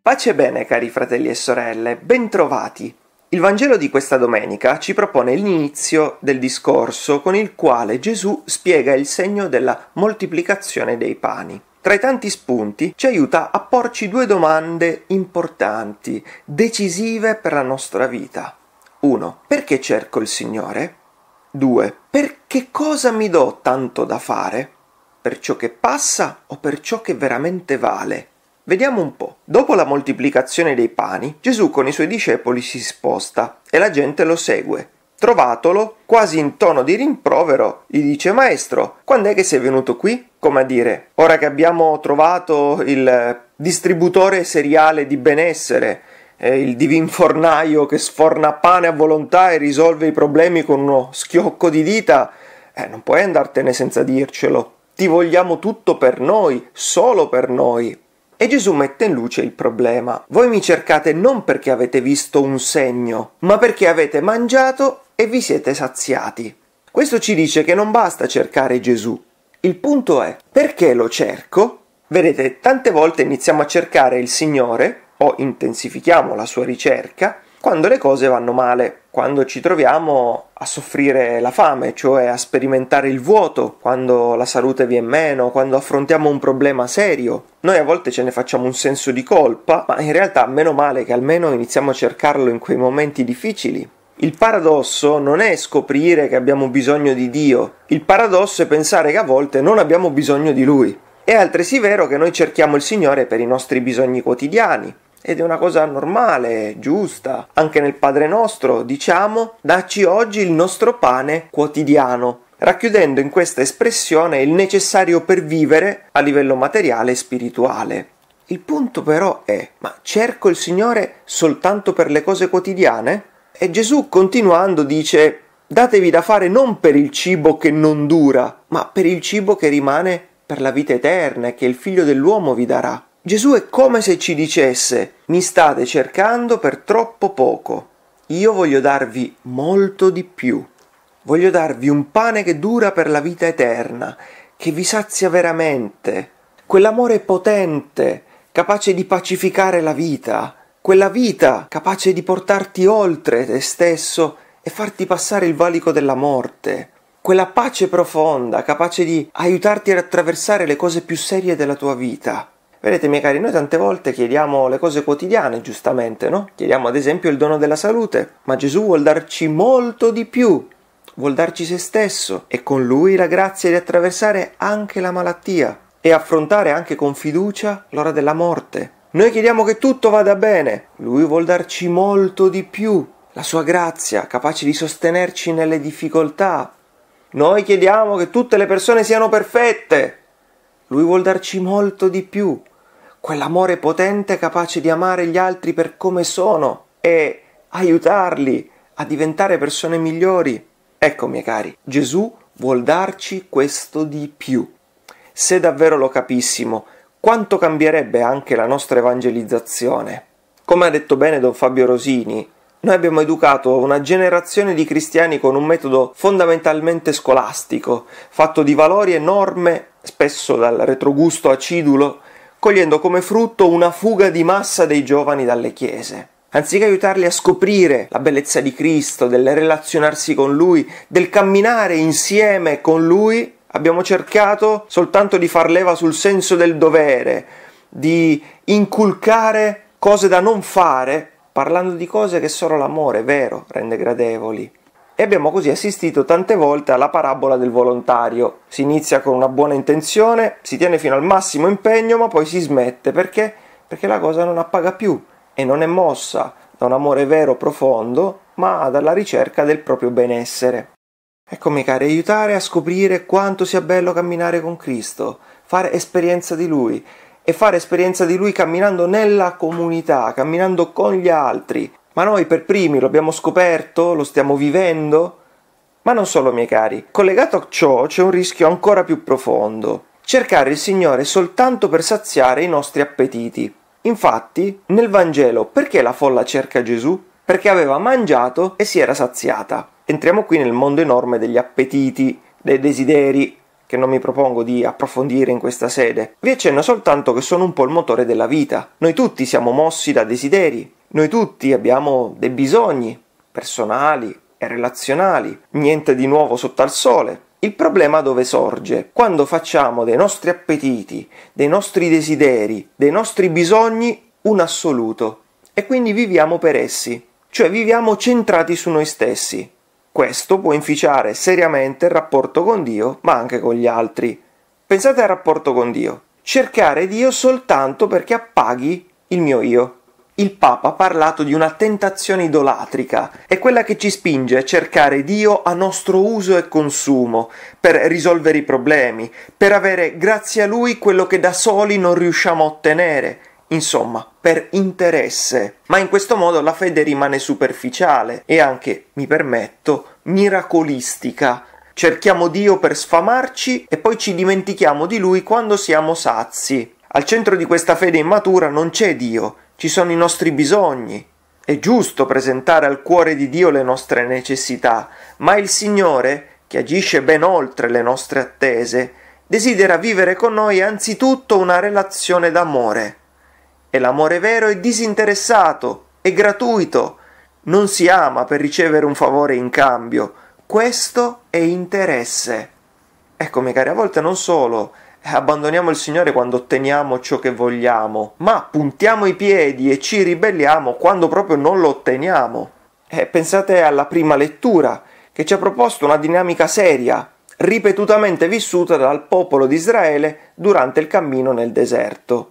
Pace e bene, cari fratelli e sorelle, bentrovati. Il Vangelo di questa domenica ci propone l'inizio del discorso con il quale Gesù spiega il segno della moltiplicazione dei pani. Tra i tanti spunti ci aiuta a porci due domande importanti, decisive per la nostra vita. 1. Perché cerco il Signore? 2. Per che cosa mi do tanto da fare? per ciò che passa o per ciò che veramente vale. Vediamo un po'. Dopo la moltiplicazione dei pani, Gesù con i suoi discepoli si sposta e la gente lo segue. Trovatolo, quasi in tono di rimprovero, gli dice Maestro, quando è che sei venuto qui? Come a dire, ora che abbiamo trovato il distributore seriale di benessere, eh, il divinfornaio che sforna pane a volontà e risolve i problemi con uno schiocco di dita, eh, non puoi andartene senza dircelo ti vogliamo tutto per noi, solo per noi. E Gesù mette in luce il problema. Voi mi cercate non perché avete visto un segno, ma perché avete mangiato e vi siete saziati. Questo ci dice che non basta cercare Gesù. Il punto è perché lo cerco? Vedete, tante volte iniziamo a cercare il Signore o intensifichiamo la sua ricerca quando le cose vanno male, quando ci troviamo a soffrire la fame, cioè a sperimentare il vuoto, quando la salute viene meno, quando affrontiamo un problema serio. Noi a volte ce ne facciamo un senso di colpa, ma in realtà meno male che almeno iniziamo a cercarlo in quei momenti difficili, il paradosso non è scoprire che abbiamo bisogno di Dio, il paradosso è pensare che a volte non abbiamo bisogno di Lui. È altresì vero che noi cerchiamo il Signore per i nostri bisogni quotidiani, ed è una cosa normale, giusta. Anche nel Padre nostro diciamo dacci oggi il nostro pane quotidiano, racchiudendo in questa espressione il necessario per vivere a livello materiale e spirituale. Il punto però è, ma cerco il Signore soltanto per le cose quotidiane? E Gesù continuando dice, datevi da fare non per il cibo che non dura, ma per il cibo che rimane per la vita eterna e che il Figlio dell'uomo vi darà. Gesù è come se ci dicesse mi state cercando per troppo poco, io voglio darvi molto di più, voglio darvi un pane che dura per la vita eterna, che vi sazia veramente, quell'amore potente, capace di pacificare la vita, quella vita capace di portarti oltre te stesso e farti passare il valico della morte, quella pace profonda capace di aiutarti ad attraversare le cose più serie della tua vita. Vedete, miei cari, noi tante volte chiediamo le cose quotidiane, giustamente, no? Chiediamo ad esempio il dono della salute, ma Gesù vuol darci molto di più, vuol darci se stesso e con lui la grazia di attraversare anche la malattia e affrontare anche con fiducia l'ora della morte. Noi chiediamo che tutto vada bene, lui vuol darci molto di più, la sua grazia, capace di sostenerci nelle difficoltà. Noi chiediamo che tutte le persone siano perfette, lui vuol darci molto di più, quell'amore potente capace di amare gli altri per come sono e aiutarli a diventare persone migliori. Ecco, miei cari, Gesù vuol darci questo di più. Se davvero lo capissimo, quanto cambierebbe anche la nostra evangelizzazione? Come ha detto bene Don Fabio Rosini, noi abbiamo educato una generazione di cristiani con un metodo fondamentalmente scolastico, fatto di valori e norme, spesso dal retrogusto acidulo, cogliendo come frutto una fuga di massa dei giovani dalle chiese. Anziché aiutarli a scoprire la bellezza di Cristo, del relazionarsi con Lui, del camminare insieme con Lui, abbiamo cercato soltanto di far leva sul senso del dovere, di inculcare cose da non fare parlando di cose che solo l'amore vero rende gradevoli. E abbiamo così assistito tante volte alla parabola del volontario. Si inizia con una buona intenzione, si tiene fino al massimo impegno, ma poi si smette perché? Perché la cosa non appaga più e non è mossa da un amore vero profondo, ma dalla ricerca del proprio benessere. Eccomi cari, aiutare a scoprire quanto sia bello camminare con Cristo, fare esperienza di Lui, e fare esperienza di Lui camminando nella comunità, camminando con gli altri. Ma noi per primi lo abbiamo scoperto, lo stiamo vivendo. Ma non solo, miei cari. Collegato a ciò c'è un rischio ancora più profondo. Cercare il Signore soltanto per saziare i nostri appetiti. Infatti, nel Vangelo, perché la folla cerca Gesù? Perché aveva mangiato e si era saziata. Entriamo qui nel mondo enorme degli appetiti, dei desideri, che non mi propongo di approfondire in questa sede. Vi accenno soltanto che sono un po' il motore della vita. Noi tutti siamo mossi da desideri, noi tutti abbiamo dei bisogni personali e relazionali, niente di nuovo sotto al sole. Il problema dove sorge? Quando facciamo dei nostri appetiti, dei nostri desideri, dei nostri bisogni un assoluto e quindi viviamo per essi, cioè viviamo centrati su noi stessi. Questo può inficiare seriamente il rapporto con Dio, ma anche con gli altri. Pensate al rapporto con Dio. Cercare Dio soltanto perché appaghi il mio io. Il Papa ha parlato di una tentazione idolatrica, è quella che ci spinge a cercare Dio a nostro uso e consumo, per risolvere i problemi, per avere grazie a Lui quello che da soli non riusciamo a ottenere, insomma, per interesse, ma in questo modo la fede rimane superficiale e anche, mi permetto, miracolistica. Cerchiamo Dio per sfamarci e poi ci dimentichiamo di Lui quando siamo sazi. Al centro di questa fede immatura non c'è Dio, ci sono i nostri bisogni, è giusto presentare al cuore di Dio le nostre necessità, ma il Signore, che agisce ben oltre le nostre attese, desidera vivere con noi anzitutto una relazione d'amore. E l'amore vero è disinteressato, è gratuito. Non si ama per ricevere un favore in cambio. Questo è interesse. Ecco, miei cari, a volte non solo eh, abbandoniamo il Signore quando otteniamo ciò che vogliamo, ma puntiamo i piedi e ci ribelliamo quando proprio non lo otteniamo. Eh, pensate alla prima lettura, che ci ha proposto una dinamica seria, ripetutamente vissuta dal popolo di Israele durante il cammino nel deserto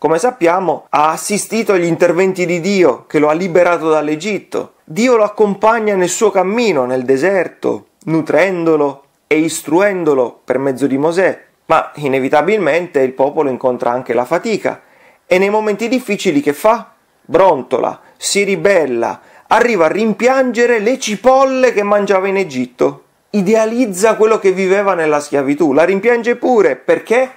come sappiamo, ha assistito agli interventi di Dio che lo ha liberato dall'Egitto. Dio lo accompagna nel suo cammino nel deserto, nutrendolo e istruendolo per mezzo di Mosè, ma inevitabilmente il popolo incontra anche la fatica e nei momenti difficili che fa? Brontola, si ribella, arriva a rimpiangere le cipolle che mangiava in Egitto. Idealizza quello che viveva nella schiavitù, la rimpiange pure perché?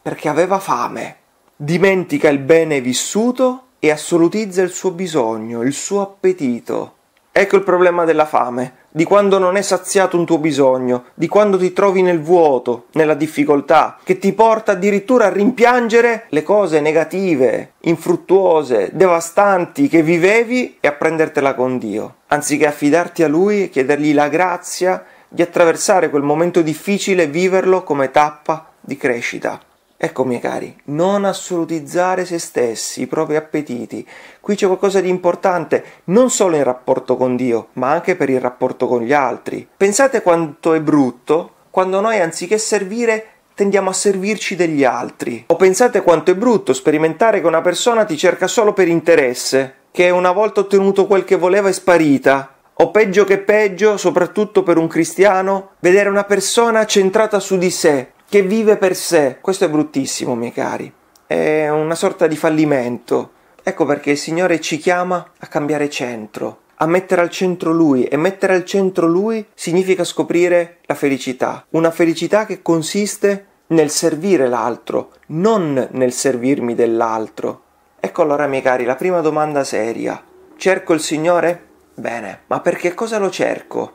Perché aveva fame dimentica il bene vissuto e assolutizza il suo bisogno, il suo appetito. Ecco il problema della fame, di quando non è saziato un tuo bisogno, di quando ti trovi nel vuoto, nella difficoltà, che ti porta addirittura a rimpiangere le cose negative, infruttuose, devastanti che vivevi e a prendertela con Dio, anziché affidarti a Lui e chiedergli la grazia di attraversare quel momento difficile e viverlo come tappa di crescita. Ecco, miei cari, non assolutizzare se stessi, i propri appetiti. Qui c'è qualcosa di importante, non solo in rapporto con Dio, ma anche per il rapporto con gli altri. Pensate quanto è brutto quando noi, anziché servire, tendiamo a servirci degli altri. O pensate quanto è brutto sperimentare che una persona ti cerca solo per interesse, che una volta ottenuto quel che voleva è sparita, o peggio che peggio, soprattutto per un cristiano, vedere una persona centrata su di sé, che vive per sé. Questo è bruttissimo, miei cari. È una sorta di fallimento. Ecco perché il Signore ci chiama a cambiare centro, a mettere al centro Lui e mettere al centro Lui significa scoprire la felicità, una felicità che consiste nel servire l'altro, non nel servirmi dell'altro. Ecco allora, miei cari, la prima domanda seria. Cerco il Signore? Bene, ma perché cosa lo cerco?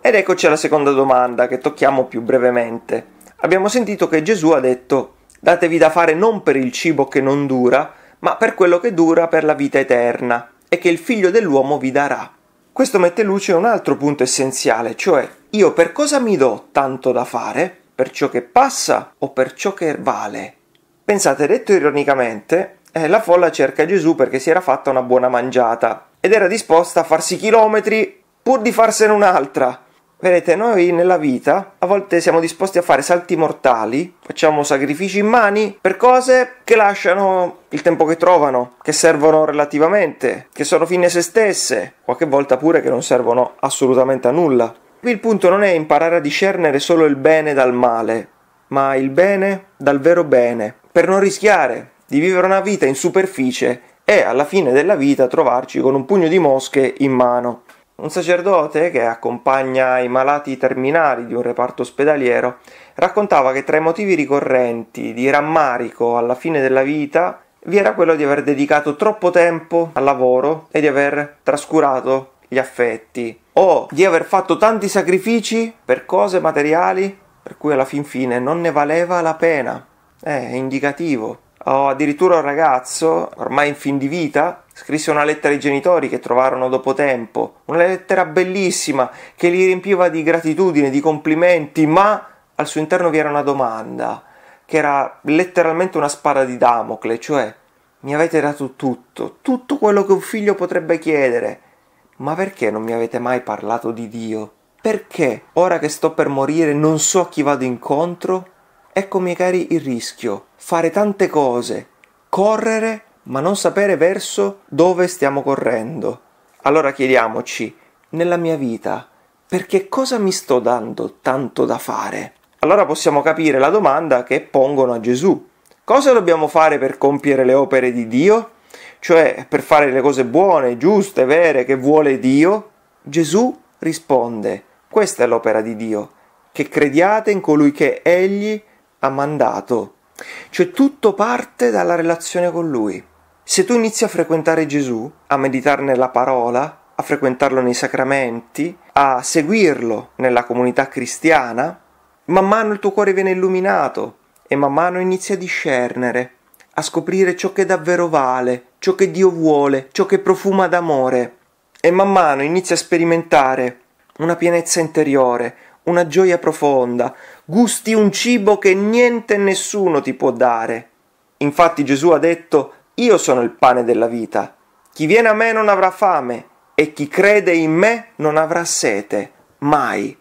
Ed eccoci alla seconda domanda che tocchiamo più brevemente abbiamo sentito che Gesù ha detto datevi da fare non per il cibo che non dura, ma per quello che dura per la vita eterna, e che il figlio dell'uomo vi darà. Questo mette luce un altro punto essenziale, cioè io per cosa mi do tanto da fare? Per ciò che passa o per ciò che vale? Pensate, detto ironicamente, eh, la folla cerca Gesù perché si era fatta una buona mangiata ed era disposta a farsi chilometri pur di farsene un'altra. Vedete, noi nella vita a volte siamo disposti a fare salti mortali, facciamo sacrifici in mani per cose che lasciano il tempo che trovano, che servono relativamente, che sono fine a se stesse, qualche volta pure che non servono assolutamente a nulla. Qui il punto non è imparare a discernere solo il bene dal male, ma il bene dal vero bene, per non rischiare di vivere una vita in superficie e alla fine della vita trovarci con un pugno di mosche in mano. Un sacerdote che accompagna i malati terminali di un reparto ospedaliero raccontava che tra i motivi ricorrenti di rammarico alla fine della vita vi era quello di aver dedicato troppo tempo al lavoro e di aver trascurato gli affetti o di aver fatto tanti sacrifici per cose materiali per cui alla fin fine non ne valeva la pena. Eh, è indicativo. O addirittura un ragazzo, ormai in fin di vita, Scrisse una lettera ai genitori che trovarono dopo tempo, una lettera bellissima che li riempiva di gratitudine, di complimenti, ma al suo interno vi era una domanda, che era letteralmente una spada di Damocle, cioè mi avete dato tutto, tutto quello che un figlio potrebbe chiedere, ma perché non mi avete mai parlato di Dio? Perché, ora che sto per morire, non so a chi vado incontro? Ecco, miei cari, il rischio. Fare tante cose, correre ma non sapere verso dove stiamo correndo. Allora chiediamoci, nella mia vita, perché cosa mi sto dando tanto da fare? Allora possiamo capire la domanda che pongono a Gesù. Cosa dobbiamo fare per compiere le opere di Dio? Cioè per fare le cose buone, giuste, vere che vuole Dio? Gesù risponde, questa è l'opera di Dio, che crediate in colui che Egli ha mandato. Cioè tutto parte dalla relazione con Lui. Se tu inizi a frequentare Gesù, a meditarne la parola, a frequentarlo nei sacramenti, a seguirlo nella comunità cristiana, man mano il tuo cuore viene illuminato e man mano inizi a discernere, a scoprire ciò che davvero vale, ciò che Dio vuole, ciò che profuma d'amore e man mano inizi a sperimentare una pienezza interiore, una gioia profonda, gusti un cibo che niente e nessuno ti può dare. Infatti Gesù ha detto io sono il pane della vita. Chi viene a me non avrà fame e chi crede in me non avrà sete, mai.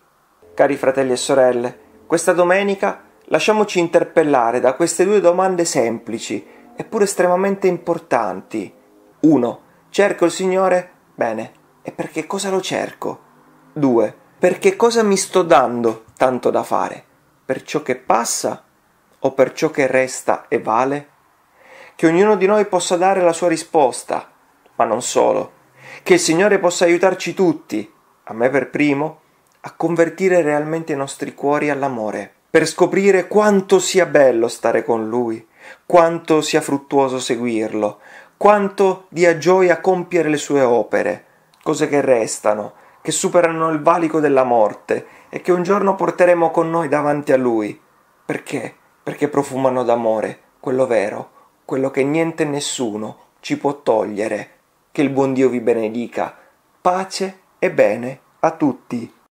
Cari fratelli e sorelle, questa domenica lasciamoci interpellare da queste due domande semplici, eppure estremamente importanti. 1. Cerco il Signore? Bene. E perché cosa lo cerco? 2. Perché cosa mi sto dando tanto da fare? Per ciò che passa o per ciò che resta e vale? che ognuno di noi possa dare la sua risposta, ma non solo, che il Signore possa aiutarci tutti, a me per primo, a convertire realmente i nostri cuori all'amore, per scoprire quanto sia bello stare con Lui, quanto sia fruttuoso seguirlo, quanto dia gioia compiere le sue opere, cose che restano, che superano il valico della morte e che un giorno porteremo con noi davanti a Lui. Perché? Perché profumano d'amore, quello vero quello che niente e nessuno ci può togliere. Che il buon Dio vi benedica. Pace e bene a tutti.